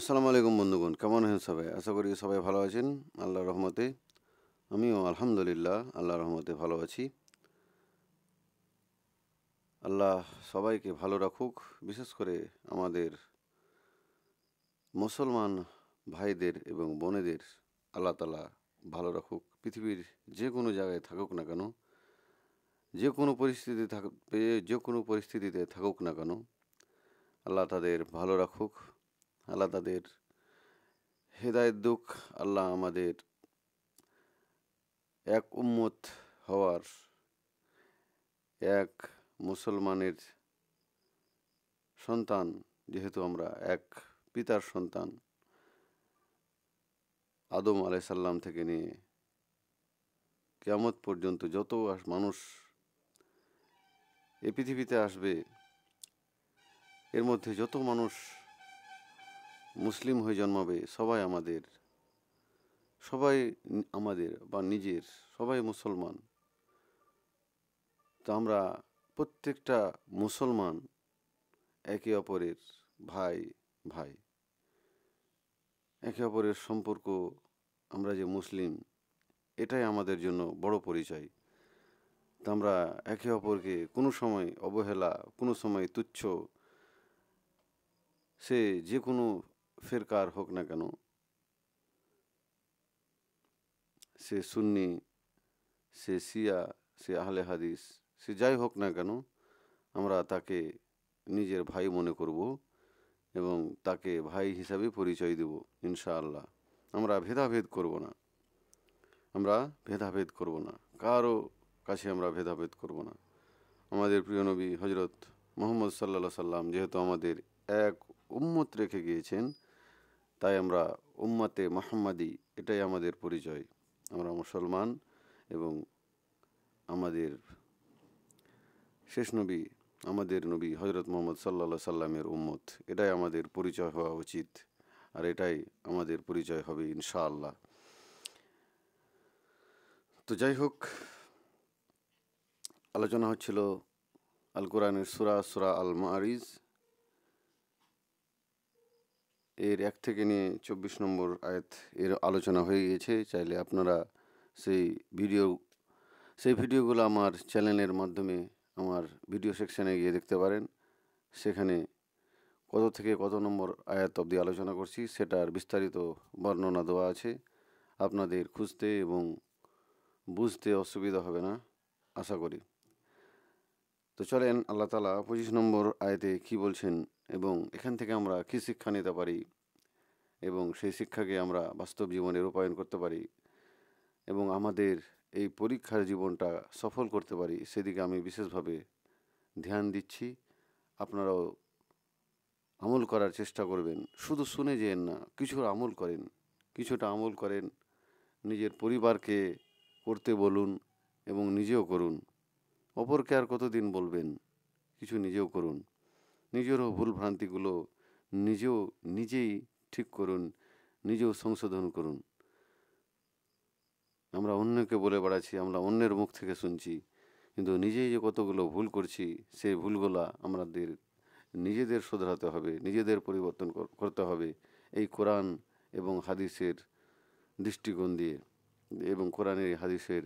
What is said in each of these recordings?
আসসালামু আলাইকুম বন্ধুগণ কেমন আছেন সবাই আশা করি সবাই ভালো আছেন আল্লাহ রহমতে আমিও আলহামদুলিল্লাহ আল্লাহ রহমতে ভালো আছি আল্লাহ সবাইকে ভালো রাখুক বিশেষ করে আমাদের মুসলমান ভাইদের এবং বোনেদের আল্লাহ তালা ভালো রাখুক পৃথিবীর যে কোনো জায়গায় থাকুক না কেন যে কোনো পরিস্থিতি থাক যে কোনো পরিস্থিতিতে থাকুক না কেন আল্লাহ তাদের ভালো রাখুক আল্লাহ তাদের হেদায়ত দুঃখ আল্লাহ আমাদের এক উম্মত হওয়ার এক মুসলমানের সন্তান যেহেতু আমরা এক পিতার সন্তান আদম আলাইসাল্লাম থেকে নিয়ে কেয়ামত পর্যন্ত যত মানুষ এ পৃথিবীতে আসবে এর মধ্যে যত মানুষ মুসলিম হয়ে জন্মাবে সবাই আমাদের সবাই আমাদের বা নিজের সবাই মুসলমান তো আমরা প্রত্যেকটা মুসলমান একে অপরের ভাই ভাই একে অপরের সম্পর্ক আমরা যে মুসলিম এটাই আমাদের জন্য বড় পরিচয় তা আমরা একে অপরকে কোনো সময় অবহেলা কোনো সময় তুচ্ছ সে যে কোনো কার হোক না কেন সে সুন্নি সে সিয়া সে আহলে হাদিস সে যাই হোক না কেন আমরা তাকে নিজের ভাই মনে করব এবং তাকে ভাই হিসাবে পরিচয় দেব ইনশাআল্লাহ আমরা ভেদাভেদ করব না আমরা ভেদাভেদ করব না কারো কাছে আমরা ভেদাভেদ করব না আমাদের প্রিয় নবী হজরত মোহাম্মদ সাল্লা সাল্লাম যেহেতু আমাদের এক উম্মত রেখে গিয়েছেন তাই আমরা উম্মাতে মোহাম্মাদি এটাই আমাদের পরিচয় আমরা মুসলমান এবং আমাদের শেষ নবী আমাদের নবী হজরত মোহাম্মদ সাল্লা সাল্লামের উম্মত এটাই আমাদের পরিচয় হওয়া উচিত আর এটাই আমাদের পরিচয় হবে ইনশাআল্লাহ তো যাই হোক আলোচনা হচ্ছিল আল কোরআনের সুরা সুরা আল মারিজ এর এক থেকে নিয়ে চব্বিশ নম্বর আয়াত এর আলোচনা হয়ে গিয়েছে চাইলে আপনারা সেই ভিডিও সেই ভিডিওগুলো আমার চ্যানেলের মাধ্যমে আমার ভিডিও সেকশানে গিয়ে দেখতে পারেন সেখানে কত থেকে কত নম্বর আয়াত অবধি আলোচনা করছি সেটার বিস্তারিত বর্ণনা দেওয়া আছে আপনাদের খুঁজতে এবং বুঝতে অসুবিধা হবে না আশা করি তো চলেন আল্লাহ তালা পঁচিশ নম্বর আয়তে কি বলছেন এবং এখান থেকে আমরা কী শিক্ষা নিতে পারি এবং সেই শিক্ষাকে আমরা বাস্তব জীবনে রূপায়ণ করতে পারি এবং আমাদের এই পরীক্ষার জীবনটা সফল করতে পারি সেদিকে আমি বিশেষভাবে ধ্যান দিচ্ছি আপনারাও আমল করার চেষ্টা করবেন শুধু শুনে যেন না কিছুর আমল করেন কিছুটা আমল করেন নিজের পরিবারকে করতে বলুন এবং নিজেও করুন অপরকে আর কতদিন বলবেন কিছু নিজেও করুন নিজেরও ভুলভ্রান্তিগুলো নিজেও নিজেই ঠিক করুন নিজেও সংশোধন করুন আমরা অন্যকে বলে বেড়াচ্ছি আমরা অন্যের মুখ থেকে শুনছি কিন্তু নিজেই যে কতগুলো ভুল করছি সেই ভুলগুলা আমাদের নিজেদের শোধরাতে হবে নিজেদের পরিবর্তন করতে হবে এই কোরআন এবং হাদিসের দৃষ্টিকোণ দিয়ে এবং কোরআনের হাদিসের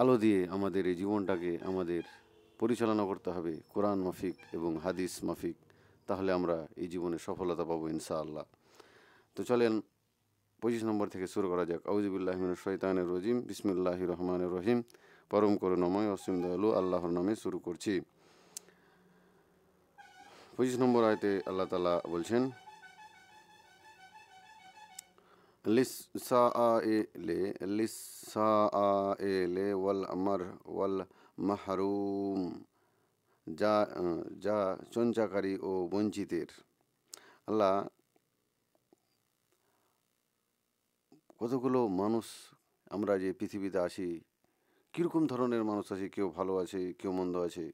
আলো দিয়ে আমাদের এই জীবনটাকে আমাদের পরিচালনা করতে হবে কোরআন মাফিক এবং হাদিস মাফিক তাহলে আমরা এই জীবনে সফলতা পাবো ইনশাআল্লাহ তো চলেন পঁচিশ নম্বর থেকে শুরু করা যাক আউজিবুল্লাহ শৈতানের রজিম বিসমুল্লাহ রহমান রহিম পরম করুণময় অসীম দয়ালু আল্লাহর নামে শুরু করছি পঁচিশ নম্বর আয়তে আল্লাহ তালা বলছেন লিসা আ এ লে লিসা আ এ লে ওয়াল আমার ওয়াল মাহরুম যা যা চঞ্চাকারী ও বঞ্চিতের আল্লাহ কতগুলো মানুষ আমরা যে পৃথিবীতে আসি কীরকম ধরনের মানুষ আছে কেউ ভালো আছে কেউ মন্দ আছে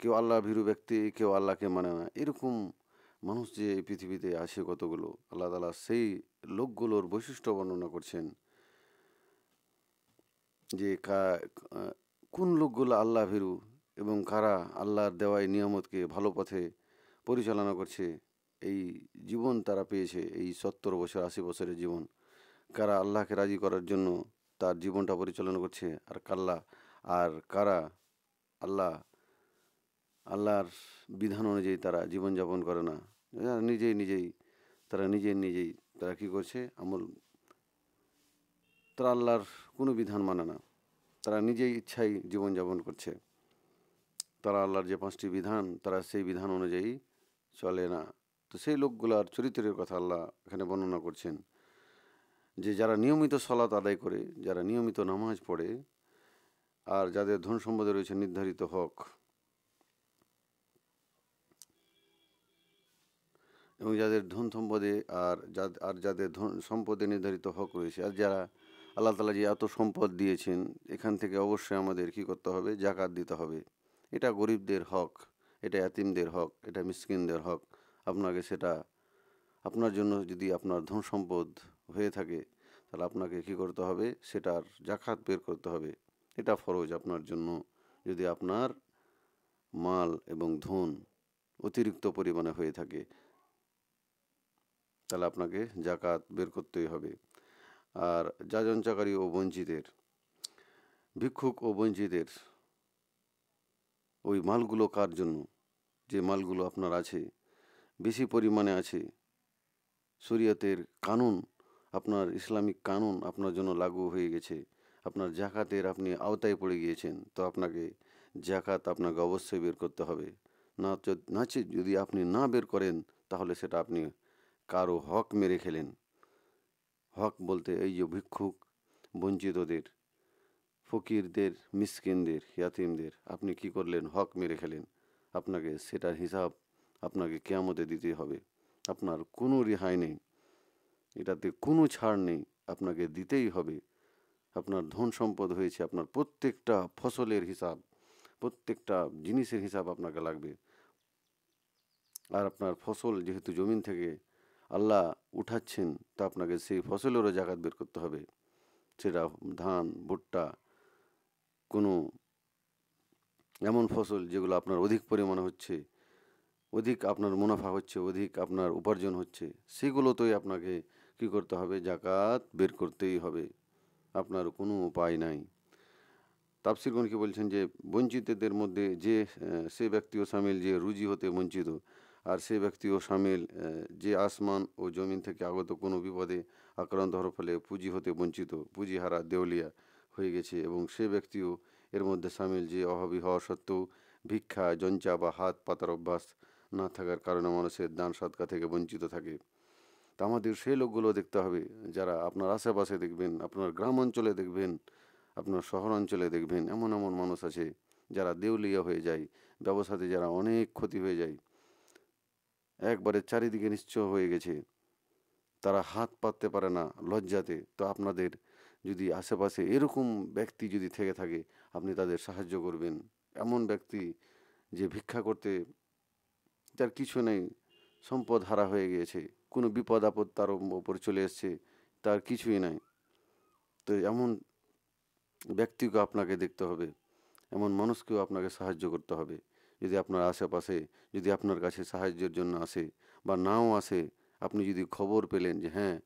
কেউ আল্লাহ ভীরু ব্যক্তি কেউ আল্লাহকে মানে না এরকম মানুষ যে পৃথিবীতে আসে কতগুলো আল্লাহ তালা সেই লোকগুলোর বৈশিষ্ট্য বর্ণনা করছেন যে কোন লোকগুলো আল্লাহ ভীরু এবং কারা আল্লাহর দেওয়ায় নিয়ামতকে ভালো পথে পরিচালনা করছে এই জীবন তারা পেয়েছে এই সত্তর বছর আশি বছরের জীবন কারা আল্লাহকে রাজি করার জন্য তার জীবনটা পরিচালনা করছে আর কাল্লা আর কারা আল্লাহ আল্লাহর বিধান অনুযায়ী তারা জীবনযাপন করে না নিজেই নিজেই তারা নিজেই নিজেই তারা কী করছে আমল তারা আল্লাহর কোনো বিধান মানে না তারা নিজেই ইচ্ছাই জীবনযাপন করছে তারা আল্লাহর যে পাঁচটি বিধান তারা সেই বিধান অনুযায়ী চলে না তো সেই লোকগুলার চরিত্রের কথা আল্লাহ এখানে বর্ণনা করছেন যে যারা নিয়মিত সলাত আদায় করে যারা নিয়মিত নামাজ পড়ে আর যাদের ধন সম্পদে রয়েছে নির্ধারিত হক এবং যাদের ধন সম্পদে আর আর যাদের ধন সম্পদে নির্ধারিত হক রয়েছে আর যারা আল্লাহ তালা যে এত সম্পদ দিয়েছেন এখান থেকে অবশ্যই আমাদের কি করতে হবে জাকাত দিতে হবে এটা গরিবদের হক এটা এতিমদের হক এটা মিসকিনদের হক আপনাকে সেটা আপনার জন্য যদি আপনার ধন সম্পদ হয়ে থাকে তাহলে আপনাকে কি করতে হবে সেটার জাকাত বের করতে হবে এটা ফরজ আপনার জন্য যদি আপনার মাল এবং ধন অতিরিক্ত পরিমাণে হয়ে থাকে তাহলে আপনাকে জাকাত বের করতেই হবে আর যাজনচাকারী ও বঞ্চিতের ভিক্ষুক ও বঞ্চিতের ওই মালগুলো কার জন্য যে মালগুলো আপনার আছে বেশি পরিমাণে আছে শরীয়তের কানুন আপনার ইসলামিক কানুন আপনার জন্য লাগু হয়ে গেছে আপনার জাকাতের আপনি আওতায় পড়ে গিয়েছেন তো আপনাকে জাকাত আপনাকে অবশ্যই বের করতে হবে না নাচে যদি আপনি না বের করেন তাহলে সেটা আপনি কারো হক মেরে খেলেন হক বলতে এই যে ভিক্ষুক বঞ্চিতদের ফকিরদের মিসকিনদের ইয়াতিমদের আপনি কি করলেন হক মেরে খেলেন আপনাকে সেটার হিসাব আপনাকে কেয়ামতে দিতে হবে আপনার কোনো রেহাই নেই এটাতে কোনো ছাড় নেই আপনাকে দিতেই হবে আপনার ধন সম্পদ হয়েছে আপনার প্রত্যেকটা ফসলের হিসাব প্রত্যেকটা জিনিসের হিসাব আপনাকে লাগবে আর আপনার ফসল যেহেতু জমিন থেকে আল্লাহ উঠাচ্ছেন তা আপনাকে সেই ফসলেরও জাকাত বের করতে হবে সেটা ধান ভুট্টা কোনো এমন ফসল যেগুলো আপনার অধিক পরিমাণে হচ্ছে অধিক আপনার মুনাফা হচ্ছে অধিক আপনার উপার্জন হচ্ছে সেগুলোতেই আপনাকে কি করতে হবে জাকাত বের করতেই হবে আপনার কোনো উপায় নাই তাপসিরগণকে কি বলছেন যে বঞ্চিতদের মধ্যে যে সে ব্যক্তিও সামিল যে রুজি হতে বঞ্চিত আর সে ব্যক্তিও সামিল যে আসমান ও জমিন থেকে আগত কোনো বিপদে আক্রান্ত হওয়ার ফলে পুঁজি হতে বঞ্চিত পুঁজিহারা দেউলিয়া হয়ে গেছে এবং সে ব্যক্তিও এর মধ্যে সামিল যে অভাবী হওয়া সত্ত্বেও ভিক্ষা জঞ্চা বা হাত পাতার অভ্যাস না থাকার কারণে মানুষের দান সৎকা থেকে বঞ্চিত থাকে তা আমাদের সেই লোকগুলো দেখতে হবে যারা আপনার আশেপাশে দেখবেন আপনার গ্রাম অঞ্চলে দেখবেন আপনার শহর অঞ্চলে দেখবেন এমন এমন মানুষ আছে যারা দেউলিয়া হয়ে যায় ব্যবসাতে যারা অনেক ক্ষতি হয়ে যায় একবারে চারিদিকে নিশ্চয় হয়ে গেছে তারা হাত পাততে পারে না লজ্জাতে তো আপনাদের যদি আশেপাশে এরকম ব্যক্তি যদি থেকে থাকে আপনি তাদের সাহায্য করবেন এমন ব্যক্তি যে ভিক্ষা করতে যার কিছু নেই সম্পদ হারা হয়ে গিয়েছে কোনো বিপদ আপদ তার ওপর চলে এসছে তার কিছুই নাই তো এমন ব্যক্তিকে আপনাকে দেখতে হবে এমন মানুষকেও আপনাকে সাহায্য করতে হবে যদি আপনার আশেপাশে যদি আপনার কাছে সাহায্যের জন্য আসে বা নাও আসে আপনি যদি খবর পেলেন যে হ্যাঁ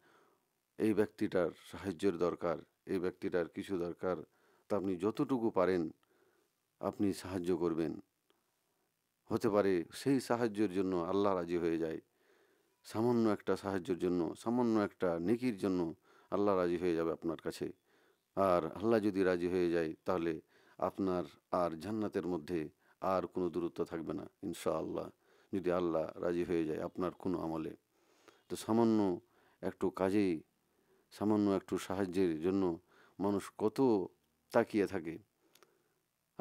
এই ব্যক্তিটার সাহায্যের দরকার এই ব্যক্তিটার কিছু দরকার তা আপনি যতটুকু পারেন আপনি সাহায্য করবেন হতে পারে সেই সাহায্যের জন্য আল্লাহ রাজি হয়ে যায় সামান্য একটা সাহায্যের জন্য সামান্য একটা নেকির জন্য আল্লাহ রাজি হয়ে যাবে আপনার কাছে আর আল্লাহ যদি রাজি হয়ে যায় তাহলে আপনার আর জান্নাতের মধ্যে আর কোনো দূরত্ব থাকবে না আল্লাহ যদি আল্লাহ রাজি হয়ে যায় আপনার কোনো আমলে তো সামান্য একটু কাজেই সামান্য একটু সাহায্যের জন্য মানুষ কত তাকিয়ে থাকে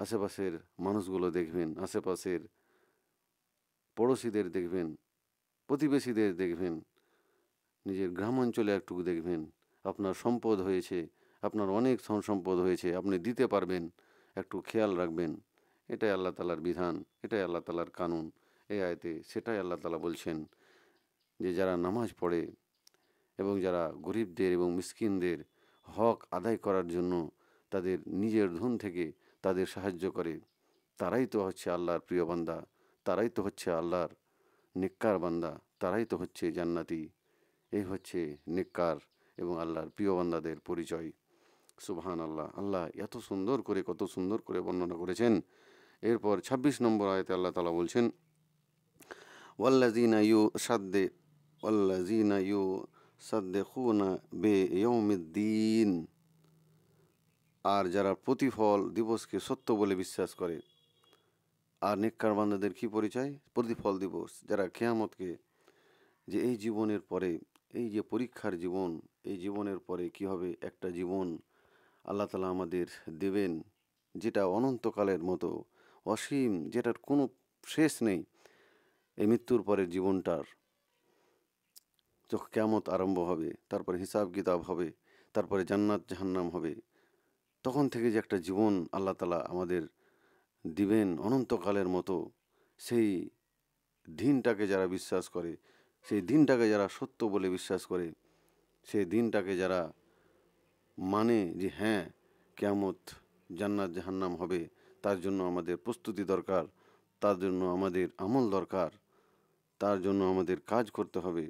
আশেপাশের মানুষগুলো দেখবেন আশেপাশের পড়োশিদের দেখবেন প্রতিবেশীদের দেখবেন নিজের গ্রামাঞ্চলে একটুকু দেখবেন আপনার সম্পদ হয়েছে আপনার অনেক সম্পদ হয়েছে আপনি দিতে পারবেন একটু খেয়াল রাখবেন এটাই আল্লাহ তালার বিধান এটাই আল্লাহ তালার কানুন এই আয়তে সেটাই আল্লাহ তালা বলছেন যে যারা নামাজ পড়ে এবং যারা গরিবদের এবং মিসকিনদের হক আদায় করার জন্য তাদের নিজের ধন থেকে তাদের সাহায্য করে তারাই তো হচ্ছে আল্লাহর প্রিয় বান্দা তারাই তো হচ্ছে আল্লাহর নিকার বান্দা তারাই তো হচ্ছে জান্নাতি এই হচ্ছে নিকার এবং আল্লাহর প্রিয় বান্দাদের পরিচয় সুবহান আল্লাহ আল্লাহ এত সুন্দর করে কত সুন্দর করে বর্ণনা করেছেন এরপর ২৬ নম্বর আয়তে আল্লাহ তালা বলছেন ওয়াল্লাজিনা ইউ সাদ্দে ওয়াল্লাজিনা ইউ সাদ্দে খুনা বে ইয়মিদ্দিন আর যারা প্রতিফল দিবসকে সত্য বলে বিশ্বাস করে আর নিকার বান্দাদের কী পরিচয় প্রতিফল দিবস যারা খেয়ামতকে যে এই জীবনের পরে এই যে পরীক্ষার জীবন এই জীবনের পরে কি হবে একটা জীবন আল্লাহ তালা আমাদের দেবেন যেটা অনন্তকালের মতো অসীম যেটার কোনো শেষ নেই এই মৃত্যুর পরে জীবনটার যখন কেমত আরম্ভ হবে তারপরে হিসাব কিতাব হবে তারপরে জান্নাত জাহান্নাম হবে তখন থেকে যে একটা জীবন আল্লাহ তালা আমাদের দিবেন অনন্তকালের মতো সেই দিনটাকে যারা বিশ্বাস করে সেই দিনটাকে যারা সত্য বলে বিশ্বাস করে সেই দিনটাকে যারা মানে যে হ্যাঁ কেমত জান্নাত জাহান্নাম হবে তার জন্য আমাদের প্রস্তুতি দরকার তার জন্য আমাদের আমল দরকার তার জন্য আমাদের কাজ করতে হবে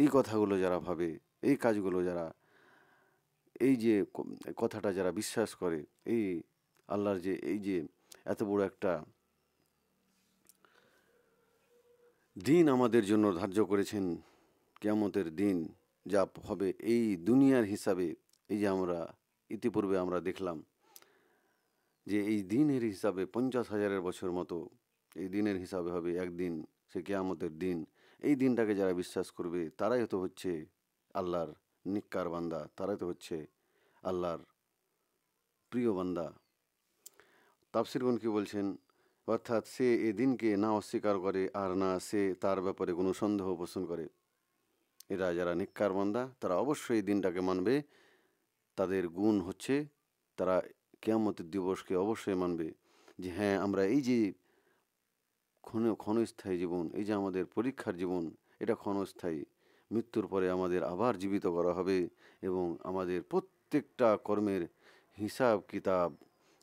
এই কথাগুলো যারা ভাবে এই কাজগুলো যারা এই যে কথাটা যারা বিশ্বাস করে এই আল্লাহর যে এই যে এত বড় একটা দিন আমাদের জন্য ধার্য করেছেন কেয়ামতের দিন যা হবে এই দুনিয়ার হিসাবে এই যে আমরা ইতিপূর্বে আমরা দেখলাম যে এই দিনের হিসাবে পঞ্চাশ হাজারের বছর মতো এই দিনের হিসাবে হবে একদিন সে কেয়ামতের দিন এই দিনটাকে যারা বিশ্বাস করবে তারাই তো হচ্ছে আল্লাহর নিক্কার বান্দা তারাই তো হচ্ছে আল্লাহর প্রিয় বান্দা তাফসিরগণ কি বলছেন অর্থাৎ সে এ দিনকে না অস্বীকার করে আর না সে তার ব্যাপারে কোনো সন্দেহ পোষণ করে এরা যারা নিক্কার বান্দা তারা অবশ্যই এই দিনটাকে মানবে তাদের গুণ হচ্ছে তারা কেয়ামতের দিবসকে অবশ্যই মানবে যে হ্যাঁ আমরা এই যে ক্ষণ ক্ষণস্থায়ী জীবন এই যে আমাদের পরীক্ষার জীবন এটা ক্ষণস্থায়ী মৃত্যুর পরে আমাদের আবার জীবিত করা হবে এবং আমাদের প্রত্যেকটা কর্মের হিসাব কিতাব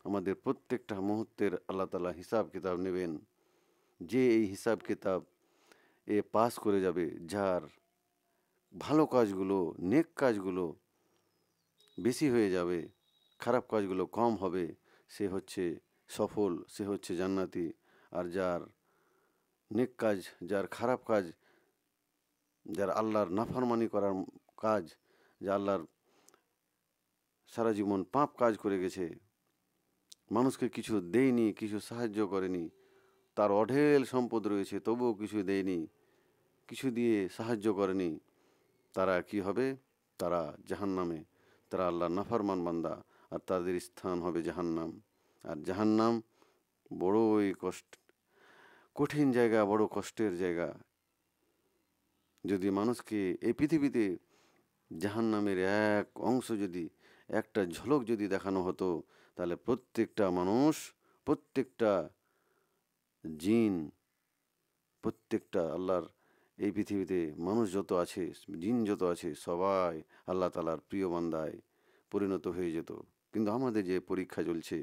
আমাদের প্রত্যেকটা মুহূর্তের আল্লাহ তালা হিসাব কিতাব নেবেন যে এই হিসাব কিতাব এ পাস করে যাবে যার ভালো কাজগুলো নেক কাজগুলো বেশি হয়ে যাবে খারাপ কাজগুলো কম হবে সে হচ্ছে সফল সে হচ্ছে জান্নাতি আর যার নেক কাজ যার খারাপ কাজ যার আল্লাহর নাফারমানি করার কাজ যা আল্লাহর সারা জীবন পাপ কাজ করে গেছে মানুষকে কিছু দেয়নি কিছু সাহায্য করেনি তার অঢেল সম্পদ রয়েছে তবুও কিছু দেয়নি কিছু দিয়ে সাহায্য করেনি তারা কি হবে তারা জাহান্নামে তারা আল্লাহ নাফারমান বান্দা আর তাদের স্থান হবে জাহান্নাম আর জাহান্নাম বড়ই কষ্ট কঠিন জায়গা বড় কষ্টের জায়গা যদি মানুষকে এই পৃথিবীতে জাহান্নামের এক অংশ যদি একটা ঝলক যদি দেখানো হতো তাহলে প্রত্যেকটা মানুষ প্রত্যেকটা জিন প্রত্যেকটা আল্লাহর এই পৃথিবীতে মানুষ যত আছে জিন যত আছে সবাই আল্লাহ তালার প্রিয় বান্দায় পরিণত হয়ে যেত কিন্তু আমাদের যে পরীক্ষা চলছে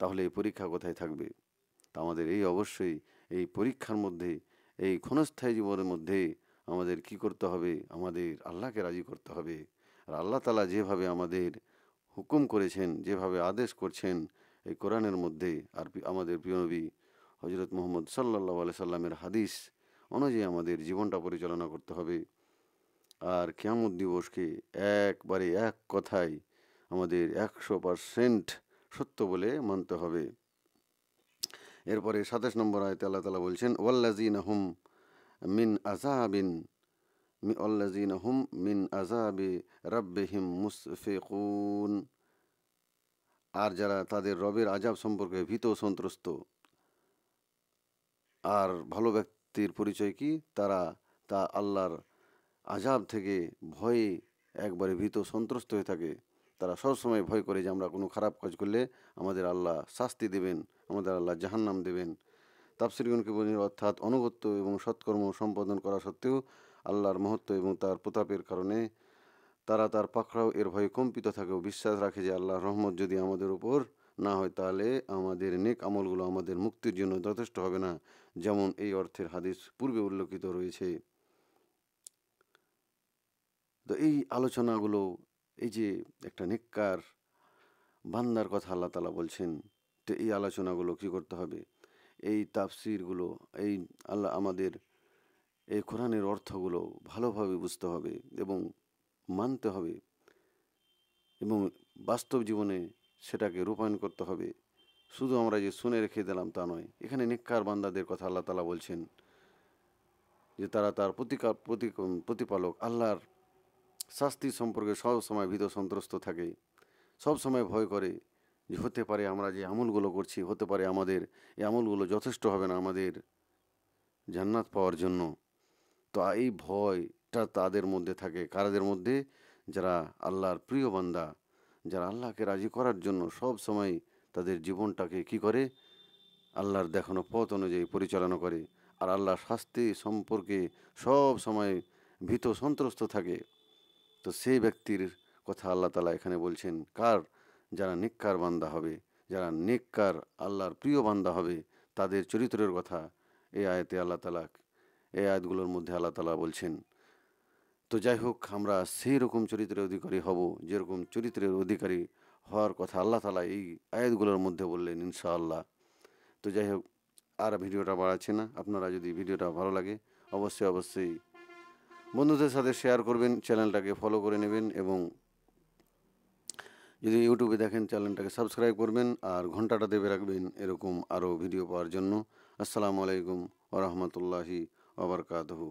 তাহলে এই পরীক্ষা কোথায় থাকবে তা আমাদের এই অবশ্যই এই পরীক্ষার মধ্যে এই ক্ষণস্থায়ী জীবনের মধ্যে আমাদের কি করতে হবে আমাদের আল্লাহকে রাজি করতে হবে আর আল্লাহ তালা যেভাবে আমাদের হুকুম করেছেন যেভাবে আদেশ করছেন এই কোরআনের মধ্যে আর আমাদের প্রিয়নবী হজরত মোহাম্মদ সাল্লা আলি সাল্লামের হাদিস অনুযায়ী আমাদের জীবনটা পরিচালনা করতে হবে আর ক্যামত দিবসকে একবারে এক কথায় আমাদের একশো পারসেন্ট সত্য বলে মানতে হবে এরপরে সাতাশ নম্বর আয়তে আল্লাহ তালা বলছেন ওয়াল্লাজিন হুম মিন আজাবিন মি অল্লাজিন হুম মিন আজাবে রাব্বেহিম মুসফেকুন আর যারা তাদের রবের আজাব সম্পর্কে ভীত সন্ত্রস্ত আর ভালো ব্যক্তির পরিচয় কি তারা তা আল্লাহর আজাব থেকে ভয়ে একবারে ভীত সন্ত্রস্ত হয়ে থাকে তারা সবসময় ভয় করে যে আমরা কোনো খারাপ কাজ করলে আমাদের আল্লাহ শাস্তি দেবেন আমাদের আল্লাহ জাহান্নাম দেবেন তাপসিরগণকে বলি অর্থাৎ অনুগত্য এবং সৎকর্ম সম্পাদন করা সত্ত্বেও আল্লাহর মহত্ব এবং তার প্রতাপের কারণে তারা তার পাখড়াও এর ভয়ে কম্পিত থাকেও বিশ্বাস রাখে যে আল্লাহ রহমত যদি আমাদের উপর না হয় তাহলে আমাদের নেক আমলগুলো আমাদের মুক্তির জন্য যথেষ্ট হবে না যেমন এই অর্থের হাদিস পূর্বে উল্লেখিত রয়েছে তো এই আলোচনাগুলো এই যে একটা নেককার বান্দার কথা আল্লাহ তালা বলছেন তো এই আলোচনাগুলো কী করতে হবে এই তাফসিরগুলো এই আল্লাহ আমাদের এই কোরআনের অর্থগুলো ভালোভাবে বুঝতে হবে এবং মানতে হবে এবং বাস্তব জীবনে সেটাকে রূপায়ণ করতে হবে শুধু আমরা যে শুনে রেখে দিলাম তা নয় এখানে নিক্ষার বান্দাদের কথা আল্লাহ তালা বলছেন যে তারা তার প্রতিকার প্রতিপালক আল্লাহর শাস্তি সম্পর্কে সব সময় ভীত সন্ত্রস্ত থাকে সব সময় ভয় করে যে হতে পারে আমরা যে আমলগুলো করছি হতে পারে আমাদের এই আমলগুলো যথেষ্ট হবে না আমাদের জান্নাত পাওয়ার জন্য তো এই ভয়টা তাদের মধ্যে থাকে কারাদের মধ্যে যারা আল্লাহর প্রিয় বান্দা যারা আল্লাহকে রাজি করার জন্য সব সময় তাদের জীবনটাকে কি করে আল্লাহর দেখানো পথ অনুযায়ী পরিচালনা করে আর আল্লাহর শাস্তি সম্পর্কে সব সময় ভীত সন্ত্রস্ত থাকে তো সেই ব্যক্তির কথা আল্লাহ তালা এখানে বলছেন কার যারা নিকার বান্দা হবে যারা নিকার আল্লাহর প্রিয় বান্দা হবে তাদের চরিত্রের কথা এই আয়াতে আল্লাহ তালা এই আয়াতগুলোর মধ্যে আল্লাহ তালা বলছেন তো যাই হোক আমরা সেই রকম চরিত্রের অধিকারী হব যেরকম চরিত্রের অধিকারী হওয়ার কথা আল্লাহ তালা এই আয়াতগুলোর মধ্যে বললেন ইনশা আল্লাহ তো যাই হোক আর ভিডিওটা বাড়াচ্ছে না আপনারা যদি ভিডিওটা ভালো লাগে অবশ্যই অবশ্যই বন্ধুদের সাথে শেয়ার করবেন চ্যানেলটাকে ফলো করে নেবেন এবং যদি ইউটিউবে দেখেন চ্যানেলটাকে সাবস্ক্রাইব করবেন আর ঘন্টাটা দেবে রাখবেন এরকম আরও ভিডিও পাওয়ার জন্য আসসালামু আলাইকুম ওরহমতুল্লাহি ওবরকাতহু